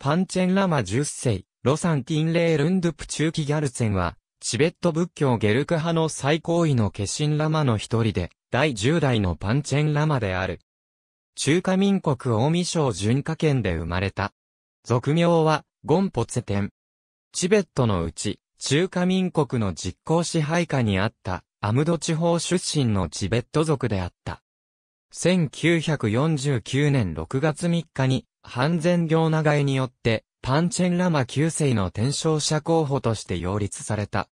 パンチェンラマ10世、ロサンティンレールンドゥプ中期ギャルツェンは、チベット仏教ゲルク派の最高位の化身ラマの一人で、第10代のパンチェンラマである。中華民国大見省巡火圏で生まれた。俗名は、ゴンポツェテン。チベットのうち、中華民国の実行支配下にあった、アムド地方出身のチベット族であった。1949年6月3日に、半善行長江によって、パンチェンラマ9世の転生者候補として擁立された。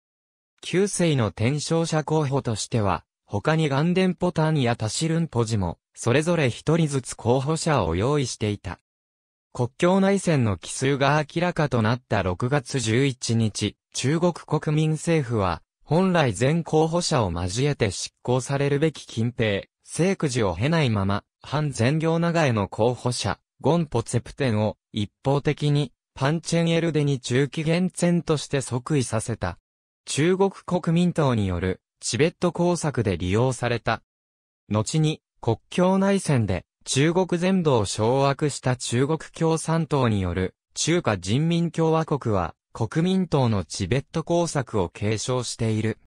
9世の転生者候補としては、他にガンデンポタンやタシルンポジも、それぞれ一人ずつ候補者を用意していた。国境内戦の奇数が明らかとなった6月11日、中国国民政府は、本来全候補者を交えて執行されるべき近平、聖九時を経ないまま、反全行長への候補者、ゴンポツェプテンを一方的にパンチェンエルデに中期限戦として即位させた。中国国民党によるチベット工作で利用された。後に国境内戦で中国全土を掌握した中国共産党による中華人民共和国は国民党のチベット工作を継承している。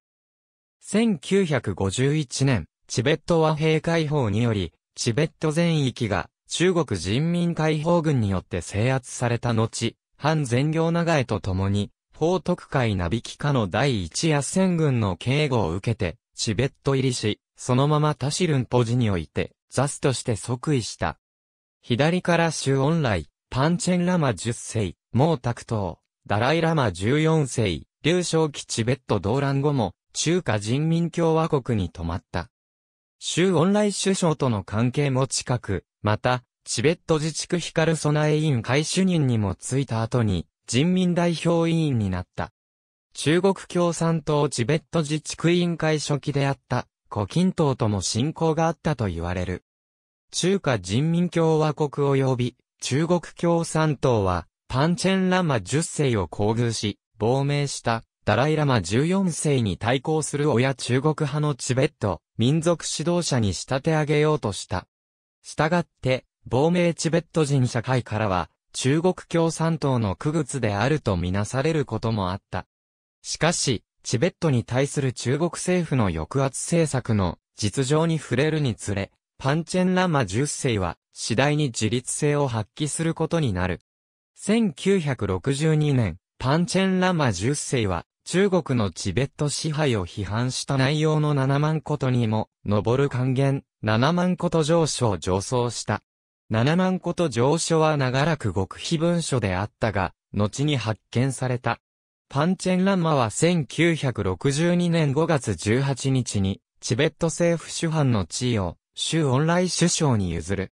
1951年、チベット和平解放により、チベット全域が中国人民解放軍によって制圧された後、反全行長江と共に、法徳会なびき下の第一野戦軍の警護を受けて、チベット入りし、そのままタシルンポジにおいて、ザスとして即位した。左から周恩来、パンチェンラマ10世、毛沢東、ダライラマ14世、劉少奇チベット動乱後も、中華人民共和国に泊まった。周恩来首相との関係も近く、また、チベット自治区ヒカルソナエ委員会主任にもついた後に、人民代表委員になった。中国共産党チベット自治区委員会初期であった、胡錦涛とも親交があったと言われる。中華人民共和国及び、中国共産党は、パンチェンラマ10世を厚遇し、亡命した、ダライラマ14世に対抗する親中国派のチベット、民族指導者に仕立て上げようとした。したがって、亡命チベット人社会からは、中国共産党の区別であるとみなされることもあった。しかし、チベットに対する中国政府の抑圧政策の実情に触れるにつれ、パンチェンラマ10世は次第に自立性を発揮することになる。1962年、パンチェンラマ10世は中国のチベット支配を批判した内容の7万ことにも上る還元7万個と上書を上奏した。7万個と上書は長らく極秘文書であったが、後に発見された。パンチェンランマは1962年5月18日に、チベット政府主犯の地位を、州恩来首相に譲る。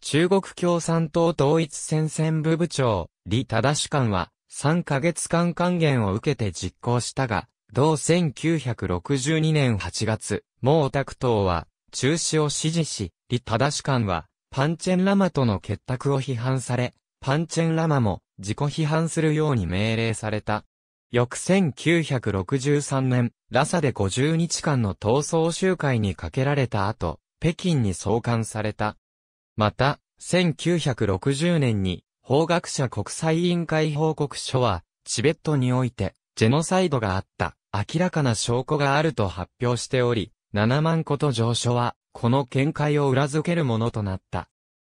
中国共産党統一戦線部部長、李忠主官は、3ヶ月間還元を受けて実行したが、同1962年8月、毛沢東は、中止を支持し、李忠官は、パンチェンラマとの結託を批判され、パンチェンラマも自己批判するように命令された。翌1963年、ラサで50日間の闘争集会にかけられた後、北京に送還された。また、1960年に、法学者国際委員会報告書は、チベットにおいて、ジェノサイドがあった、明らかな証拠があると発表しており、7万個と上書は、この見解を裏付けるものとなった。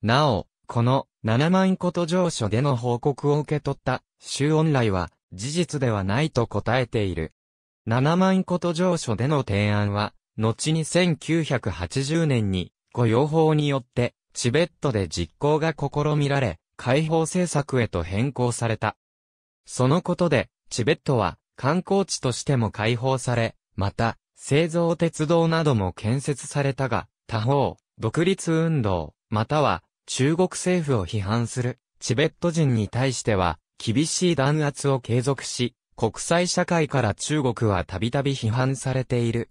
なお、この7万個と上書での報告を受け取った周恩来は事実ではないと答えている。7万個と上書での提案は、後に1980年に御用法によってチベットで実行が試みられ、解放政策へと変更された。そのことで、チベットは観光地としても解放され、また、製造鉄道なども建設されたが、他方、独立運動、または中国政府を批判するチベット人に対しては、厳しい弾圧を継続し、国際社会から中国はたびたび批判されている。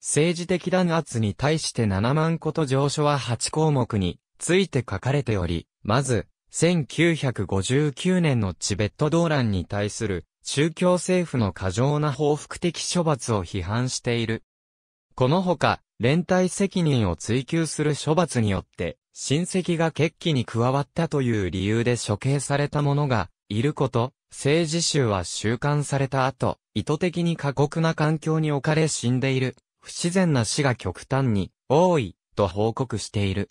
政治的弾圧に対して7万個と上書は8項目について書かれており、まず、1959年のチベット動乱に対する宗教政府の過剰な報復的処罰を批判している。このほか、連帯責任を追求する処罰によって、親戚が決起に加わったという理由で処刑された者が、いること、政治衆は収監された後、意図的に過酷な環境に置かれ死んでいる、不自然な死が極端に、多い、と報告している。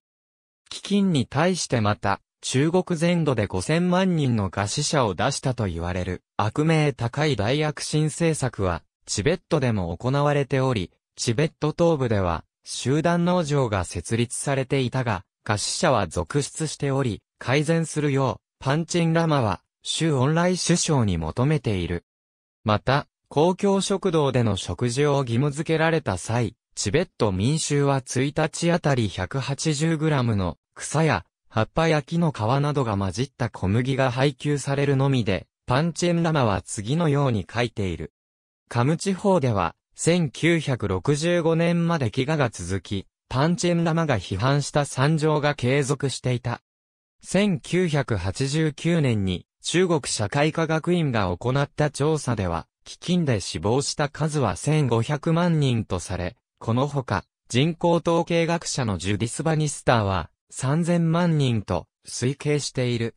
基金に対してまた、中国全土で5000万人の餓死者を出したと言われる悪名高い大躍進政策はチベットでも行われており、チベット東部では集団農場が設立されていたが、餓死者は続出しており、改善するようパンチンラマは州オンライン首相に求めている。また、公共食堂での食事を義務付けられた際、チベット民衆は1日あたり 180g の草や葉っぱや木の皮などが混じった小麦が配給されるのみで、パンチェンラマは次のように書いている。カム地方では、1965年まで飢餓が続き、パンチェンラマが批判した惨状が継続していた。1989年に中国社会科学院が行った調査では、飢饉で死亡した数は1500万人とされ、このほか、人口統計学者のジュディス・バニスターは、3000万人と推計している。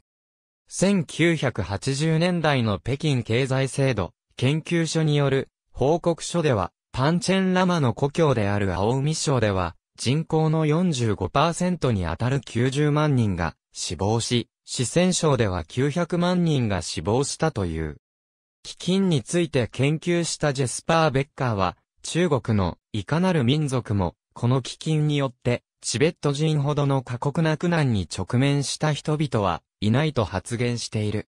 1980年代の北京経済制度研究所による報告書では、パンチェンラマの故郷である青海省では、人口の45%にあたる90万人が死亡し、四川省では900万人が死亡したという。基金について研究したジェスパー・ベッカーは、中国のいかなる民族も、この基金によってチベット人ほどの過酷な苦難に直面した人々はいないと発言している。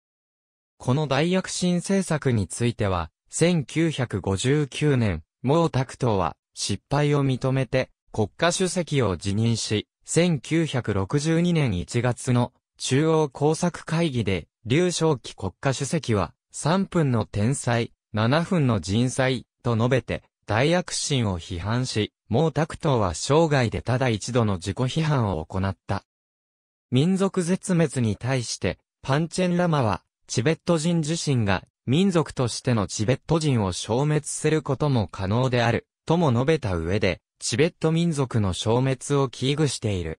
この大躍進政策については、1959年、毛沢東は失敗を認めて国家主席を辞任し、1962年1月の中央工作会議で、劉少奇国家主席は3分の天才、7分の人災と述べて大躍進を批判し、毛沢東は生涯でただ一度の自己批判を行った。民族絶滅に対して、パンチェンラマは、チベット人自身が民族としてのチベット人を消滅することも可能である、とも述べた上で、チベット民族の消滅を危惧している。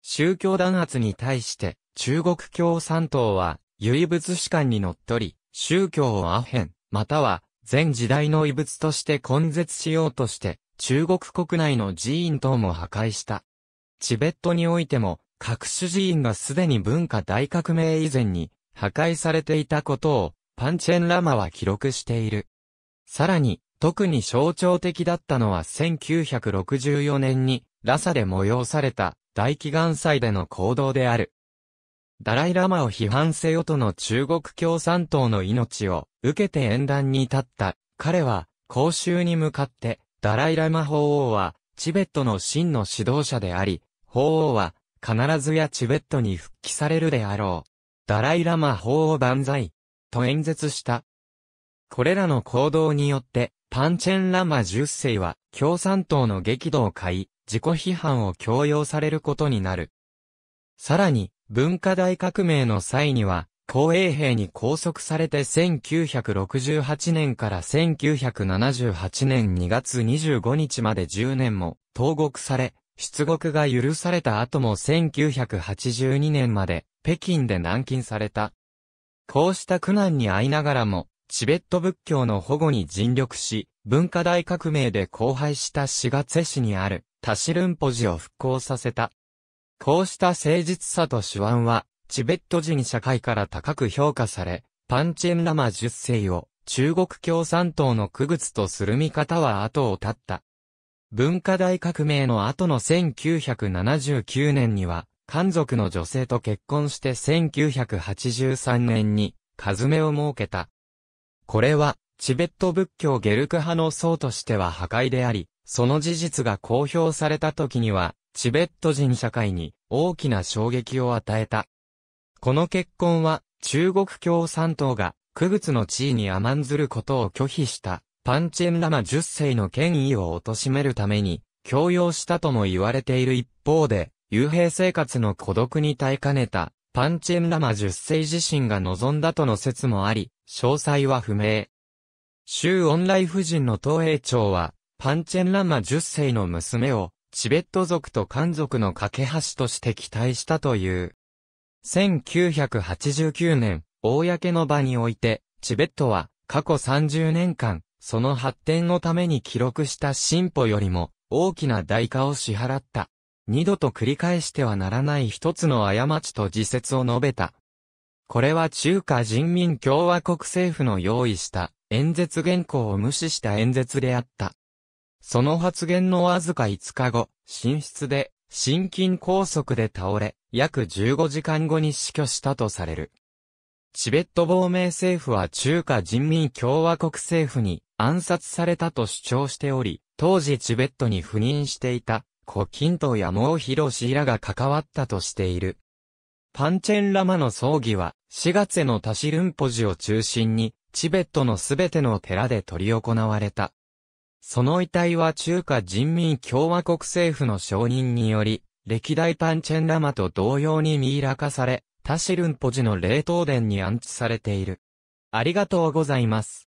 宗教弾圧に対して、中国共産党は、唯物史観にのっとり、宗教をアヘン、または、全時代の遺物として根絶しようとして、中国国内の寺院等も破壊した。チベットにおいても、各種寺院がすでに文化大革命以前に破壊されていたことを、パンチェンラマは記録している。さらに、特に象徴的だったのは1964年に、ラサで催された大祈願祭での行動である。ダライラマを批判せよとの中国共産党の命を受けて演壇に立った。彼は、公衆に向かって、ダライラマ法王は、チベットの真の指導者であり、法王は、必ずやチベットに復帰されるであろう。ダライラマ法王万歳、と演説した。これらの行動によって、パンチェンラマ10世は、共産党の激怒を買い、自己批判を強要されることになる。さらに、文化大革命の際には、公衛兵に拘束されて1968年から1978年2月25日まで10年も投獄され、出国が許された後も1982年まで北京で軟禁された。こうした苦難に遭いながらも、チベット仏教の保護に尽力し、文化大革命で荒廃した四月市にある、タシルンポジを復興させた。こうした誠実さと手腕は、チベット人社会から高く評価され、パンチェンラマ10世を中国共産党の区別とする見方は後を絶った。文化大革命の後の1979年には、漢族の女性と結婚して1983年に、カ目を設けた。これは、チベット仏教ゲルク派の僧としては破壊であり、その事実が公表された時には、チベット人社会に大きな衝撃を与えた。この結婚は、中国共産党が、区別の地位に甘んずることを拒否した、パンチェンラマ10世の権威を貶めるために、強要したとも言われている一方で、幽閉生活の孤独に耐えかねた、パンチェンラマ10世自身が望んだとの説もあり、詳細は不明。州恩来夫人の東映庁は、パンチェンラマ10世の娘を、チベット族と漢族の架け橋として期待したという。1989年、公の場において、チベットは過去30年間、その発展のために記録した進歩よりも大きな代価を支払った。二度と繰り返してはならない一つの過ちと自説を述べた。これは中華人民共和国政府の用意した演説原稿を無視した演説であった。その発言のわずか5日後、寝室で心筋梗塞で倒れ、約15時間後に死去したとされる。チベット亡命政府は中華人民共和国政府に暗殺されたと主張しており、当時チベットに赴任していた、胡錦涛や毛博氏らが関わったとしている。パンチェンラマの葬儀は、4月のタシルンポジを中心に、チベットのすべての寺で執り行われた。その遺体は中華人民共和国政府の承認により、歴代パンチェンラマと同様にミイラ化され、タシルンポジの冷凍殿に安置されている。ありがとうございます。